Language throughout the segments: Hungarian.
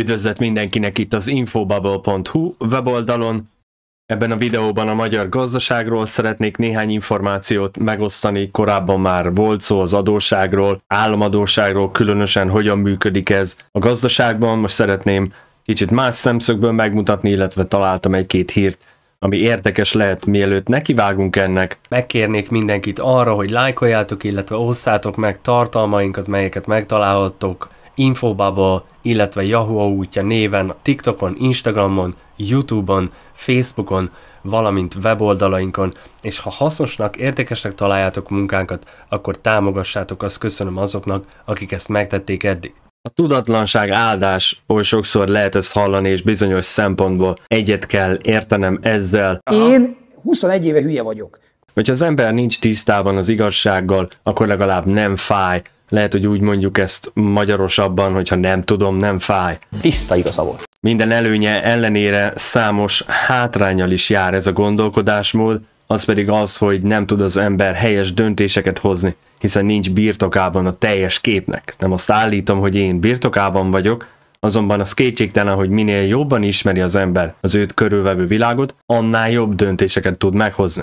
Üdvözlet mindenkinek itt az infobubble.hu weboldalon. Ebben a videóban a magyar gazdaságról szeretnék néhány információt megosztani. Korábban már volt szó az adóságról, államadóságról, különösen hogyan működik ez a gazdaságban. Most szeretném kicsit más szemszögből megmutatni, illetve találtam egy-két hírt, ami érdekes lehet, mielőtt nekivágunk ennek. Megkérnék mindenkit arra, hogy lájkoljátok, illetve osszátok meg tartalmainkat, melyeket megtalálhattok Infobubble, illetve Yahoo útja néven TikTokon, Instagramon, Youtube-on, Facebookon, valamint weboldalainkon, és ha hasznosnak, értékesnek találjátok munkánkat, akkor támogassátok, azt köszönöm azoknak, akik ezt megtették eddig. A tudatlanság áldás, oly sokszor lehet ezt hallani, és bizonyos szempontból egyet kell értenem ezzel. Aha. Én 21 éve hülye vagyok. Hogyha az ember nincs tisztában az igazsággal, akkor legalább nem fáj, lehet, hogy úgy mondjuk ezt magyarosabban, hogyha nem tudom, nem fáj. Tiszta igaza volt. Minden előnye ellenére számos hátrányal is jár ez a gondolkodásmód, az pedig az, hogy nem tud az ember helyes döntéseket hozni, hiszen nincs birtokában a teljes képnek. Nem azt állítom, hogy én birtokában vagyok, azonban az kétségtelen, hogy minél jobban ismeri az ember az őt körülvevő világot, annál jobb döntéseket tud meghozni.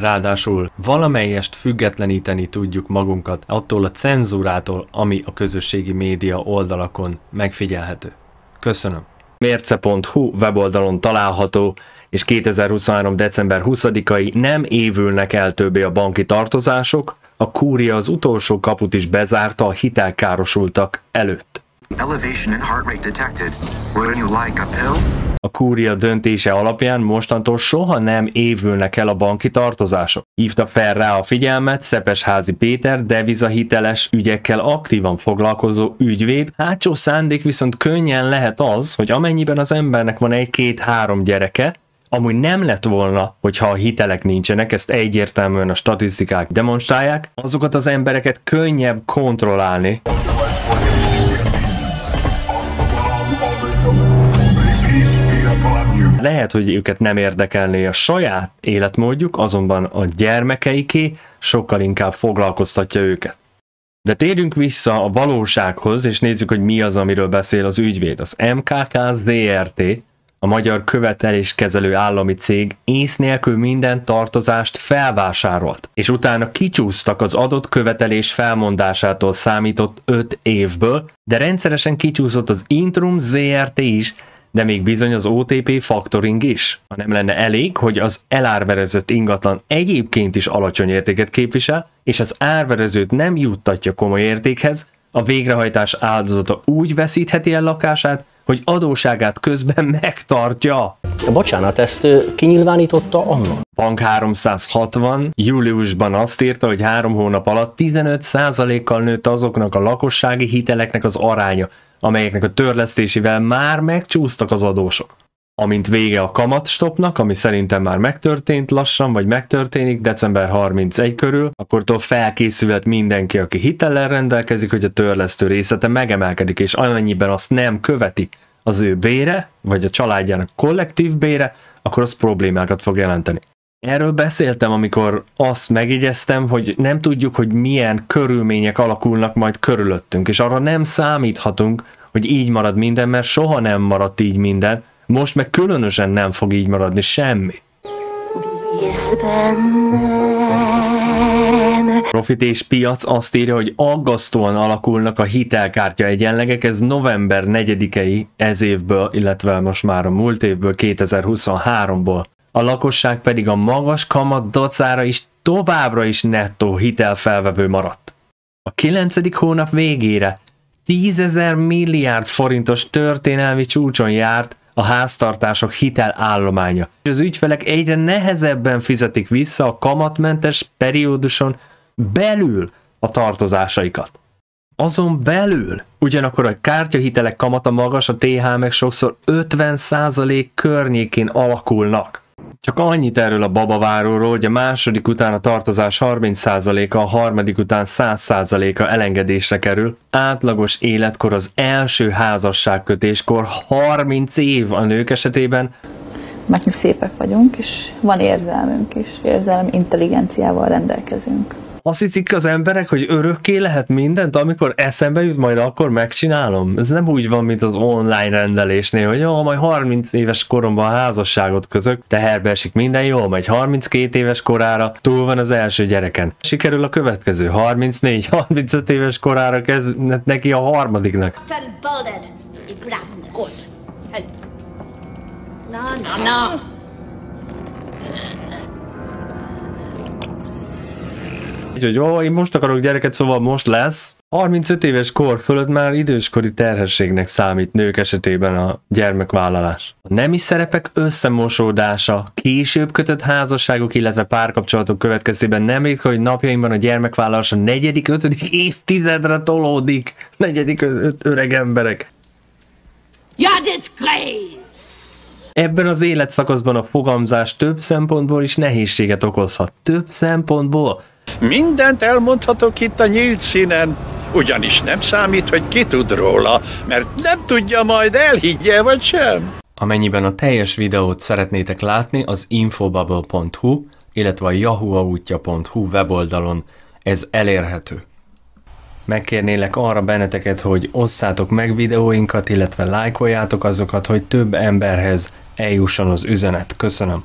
Ráadásul valamelyest függetleníteni tudjuk magunkat attól a cenzúrától, ami a közösségi média oldalakon megfigyelhető. Köszönöm! mérce.hu weboldalon található, és 2023. december 20-ai nem évülnek el többé a banki tartozások, a kúria az utolsó kaput is bezárta a hitelkárosultak előtt. Elevation and heart rate detected. Wouldn't you like a pill? A kúria döntése alapján mostantól soha nem évülnek el a banki tartozások. Hívta fel rá a figyelmet Szepesházi Péter devizahiteles ügyekkel aktívan foglalkozó ügyvéd, hátsó szándék viszont könnyen lehet az, hogy amennyiben az embernek van egy-két-három gyereke, amúgy nem lett volna, hogyha a hitelek nincsenek, ezt egyértelműen a statisztikák demonstrálják, azokat az embereket könnyebb kontrollálni. Lehet, hogy őket nem érdekelné a saját életmódjuk, azonban a gyermekeiké sokkal inkább foglalkoztatja őket. De térjünk vissza a valósághoz, és nézzük, hogy mi az, amiről beszél az ügyvéd. Az MKK ZRT, a Magyar Követeléskezelő Állami Cég ész nélkül minden tartozást felvásárolt, és utána kicsúsztak az adott követelés felmondásától számított 5 évből, de rendszeresen kicsúszott az Intrum ZRT is, de még bizony az OTP factoring is. Ha nem lenne elég, hogy az elárverezett ingatlan egyébként is alacsony értéket képvisel, és az árverezőt nem juttatja komoly értékhez, a végrehajtás áldozata úgy veszítheti el lakását, hogy adóságát közben megtartja. Bocsánat, ezt kinyilvánította Anna? Bank 360 júliusban azt írta, hogy három hónap alatt 15%-kal nőtt azoknak a lakossági hiteleknek az aránya, amelyeknek a törlesztésével már megcsúsztak az adósok. Amint vége a kamatstopnak, ami szerintem már megtörtént lassan, vagy megtörténik december 31 körül, tovább felkészülhet mindenki, aki hitellel rendelkezik, hogy a törlesztő részete megemelkedik, és amennyiben azt nem követi az ő bére, vagy a családjának kollektív bére, akkor az problémákat fog jelenteni. Erről beszéltem, amikor azt megjegyeztem, hogy nem tudjuk, hogy milyen körülmények alakulnak majd körülöttünk, és arra nem számíthatunk, hogy így marad minden, mert soha nem maradt így minden, most meg különösen nem fog így maradni semmi. Profit és piac azt írja, hogy aggasztóan alakulnak a hitelkártya egyenlegek, ez november 4 i ez évből, illetve most már a múlt évből, 2023-ból a lakosság pedig a magas kamat dacára is továbbra is nettó hitelfelvevő maradt. A kilencedik hónap végére 10 milliárd forintos történelmi csúcson járt a háztartások hitelállománya, és az ügyfelek egyre nehezebben fizetik vissza a kamatmentes perióduson belül a tartozásaikat. Azon belül ugyanakkor a kártyahitelek kamata magas, a TH meg sokszor 50% környékén alakulnak. Csak annyit erről a babaváróról, hogy a második után a tartozás 30%-a, a harmadik után 100%-a elengedésre kerül. Átlagos életkor az első házasságkötéskor 30 év a nők esetében. Mert mi szépek vagyunk, és van érzelmünk is, érzelmi intelligenciával rendelkezünk. Azt hiszik az emberek, hogy örökké lehet mindent, amikor eszembe jut, majd akkor megcsinálom. Ez nem úgy van, mint az online rendelésnél, hogy jó, majd 30 éves koromban házasságot közök, teherbe esik minden, jó, majd 32 éves korára, túl van az első gyereken. Sikerül a következő 34-35 éves korára kezd neki a harmadiknak. Na, na, na. így, hogy ó, én most akarok gyereket, szóval most lesz. 35 éves kor fölött már időskori terhességnek számít nők esetében a gyermekvállalás. A nemi szerepek összemosódása, később kötött házasságok, illetve párkapcsolatok következtében nem ritka, hogy napjainkban a gyermekvállalás a negyedik, ötödik évtizedre tolódik. Negyedik, öreg emberek. You're Ebben az életszakaszban a fogamzás több szempontból is nehézséget okozhat. Több szempontból? Mindent elmondhatok itt a nyílt színen, ugyanis nem számít, hogy ki tud róla, mert nem tudja majd elhiggye vagy sem. Amennyiben a teljes videót szeretnétek látni, az infobubble.hu, illetve a yahuautja.hu weboldalon ez elérhető. Megkérnélek arra benneteket, hogy osszátok meg videóinkat, illetve lájkoljátok azokat, hogy több emberhez eljusson az üzenet. Köszönöm!